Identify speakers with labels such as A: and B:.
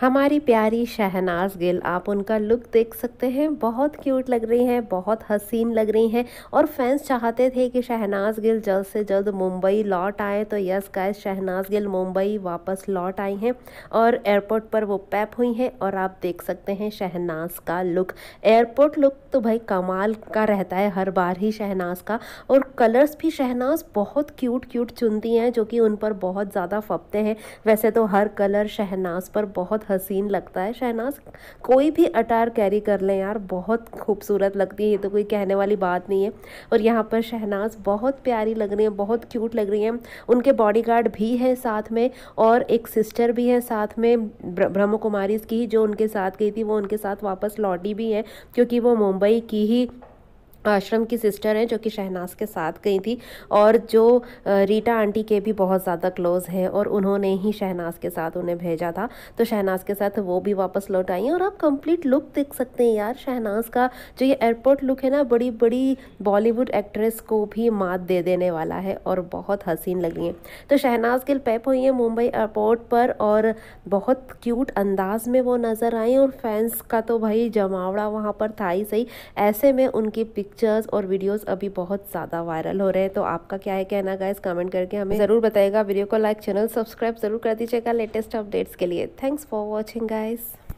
A: हमारी प्यारी शहनाज गिल आप उनका लुक देख सकते हैं बहुत क्यूट लग रही हैं बहुत हसीन लग रही हैं और फैंस चाहते थे कि शहनाज गिल जल्द से जल्द मुंबई लौट आए तो यस गाइस शहनाज गिल मुंबई वापस लौट आई हैं और एयरपोर्ट पर वो पैप हुई हैं और आप देख सकते हैं शहनाज का लुक एयरपोर्ट लुक तो भाई कमाल का रहता है हर बार ही शहनाज का और कलर्स भी शहनाज बहुत क्यूट क्यूट चुनती हैं जो कि उन पर बहुत ज़्यादा फपते हैं वैसे तो हर कलर शहनाज पर बहुत हसीन लगता है शहनाज कोई भी अटार कैरी कर लें यार बहुत खूबसूरत लगती है ये तो कोई कहने वाली बात नहीं है और यहाँ पर शहनाज बहुत प्यारी लग रही है बहुत क्यूट लग रही हैं उनके बॉडी भी हैं साथ में और एक सिस्टर भी हैं साथ में ब्रह्म कुमारी की जो उनके साथ गई थी वो उनके साथ वापस लौटी भी हैं क्योंकि वो मुंबई की ही आश्रम की सिस्टर हैं जो कि शहनाज के साथ गई थी और जो रीटा आंटी के भी बहुत ज़्यादा क्लोज हैं और उन्होंने ही शहनाज के साथ उन्हें भेजा था तो शहनाज के साथ वो भी वापस लौट आई हैं और आप कंप्लीट लुक देख सकते हैं यार शहनाज का जो ये एयरपोर्ट लुक है ना बड़ी बड़ी बॉलीवुड एक्ट्रेस को भी मात दे देने वाला है और बहुत हसीन लग रही हैं तो शहनाज गिल पैप हुई हैं मुंबई एयरपोर्ट पर और बहुत क्यूट अंदाज में वो नज़र आई और फैंस का तो भाई जमावड़ा वहाँ पर था ही सही ऐसे में उनकी पिक पिक्चर्स और वीडियोस अभी बहुत ज़्यादा वायरल हो रहे हैं तो आपका क्या है कहना गाइस कमेंट करके हमें ज़रूर बताएगा वीडियो को लाइक चैनल सब्सक्राइब जरूर कर दीजिएगा लेटेस्ट अपडेट्स के लिए थैंक्स फॉर वॉचिंग गाइस